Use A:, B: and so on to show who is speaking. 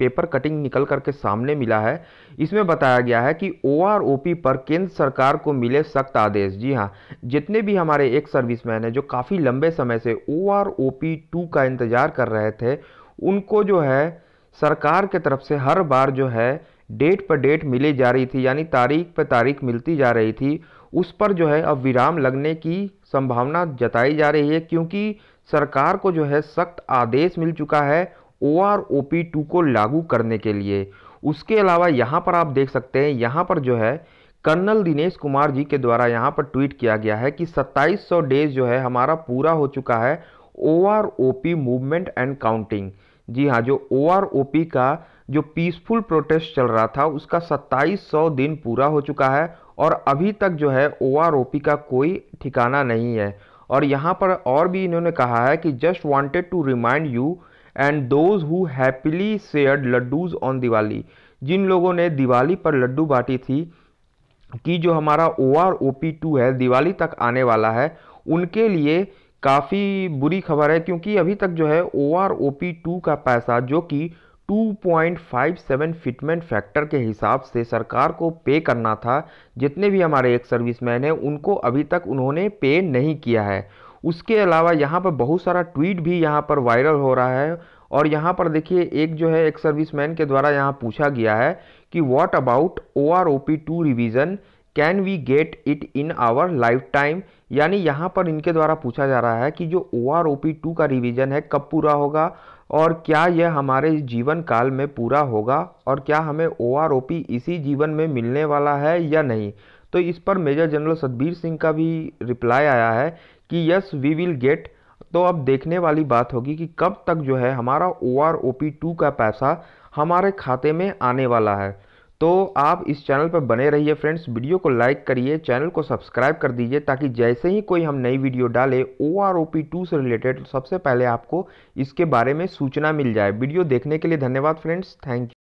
A: paper cutting निकल करके सामने मिला है इसमें बताया गया है कि ओआरओपी पर केंद्र सरकार को मिले सख्त आदेश जी हाँ जितने भी हमारे एक सर्विसमैन हैं जो काफ़ी लंबे समय से ओआरओपी टू का इंतज़ार कर रहे थे उनको जो है सरकार के तरफ से हर बार जो है डेट पर डेट मिली जा रही थी यानी तारीख पर तारीख मिलती जा रही थी उस पर जो है अब विराम लगने की संभावना जताई जा रही है क्योंकि सरकार को जो है सख्त आदेश मिल चुका है O R O P two को लागू करने के लिए उसके अलावा यहाँ पर आप देख सकते हैं यहाँ पर जो है कर्नल दिनेश कुमार जी के द्वारा यहाँ पर ट्वीट किया गया है कि 2700 डेज जो है हमारा पूरा हो चुका है O R O P movement and counting जी हाँ जो ओ आर ओ पी का जो पीसफुल प्रोटेस्ट चल रहा था उसका 2700 दिन पूरा हो चुका है और अभी तक जो है ओ आर ओ पी का कोई ठिकाना नहीं है और यहाँ पर और भी इन्होंने कहा है कि just wanted to remind you and those who happily shared laddoos on Diwali जिन लोगों ने दिवाली पर लड्डू बांटी थी कि जो हमारा O R O P two है दिवाली तक आने वाला है उनके लिए काफ़ी बुरी खबर है क्योंकि अभी तक जो है O R O P two का पैसा जो कि 2.57 फिटमेंट फैक्टर के हिसाब से सरकार को पे करना था जितने भी हमारे एक सर्विसमैन हैं उनको अभी तक उन्होंने पे नहीं किया है उसके अलावा यहाँ पर बहुत सारा ट्वीट भी यहाँ पर वायरल हो रहा है और यहाँ पर देखिए एक जो है एक सर्विसमैन के द्वारा यहाँ पूछा गया है कि what about O R O P two revision can we get it in our lifetime यानी यहाँ पर इनके द्वारा पूछा जा रहा है कि जो O R O P two का रिविज़न है कब पूरा होगा और क्या यह हमारे जीवन काल में पूरा होगा और क्या हमें ओ आर ओ पी इसी जीवन में मिलने वाला है या नहीं तो इस पर मेजर जनरल सतबीर सिंह का भी रिप्लाई आया है कि यस वी विल गेट तो अब देखने वाली बात होगी कि कब तक जो है हमारा O R O P two का पैसा हमारे खाते में आने वाला है तो आप इस चैनल पर बने रहिए फ्रेंड्स वीडियो को लाइक करिए चैनल को सब्सक्राइब कर दीजिए ताकि जैसे ही कोई हम नई वीडियो डालें O R O P two से रिलेटेड सबसे पहले आपको इसके बारे में सूचना मिल जाए वीडियो देखने के लिए धन्यवाद फ्रेंड्स थैंक यू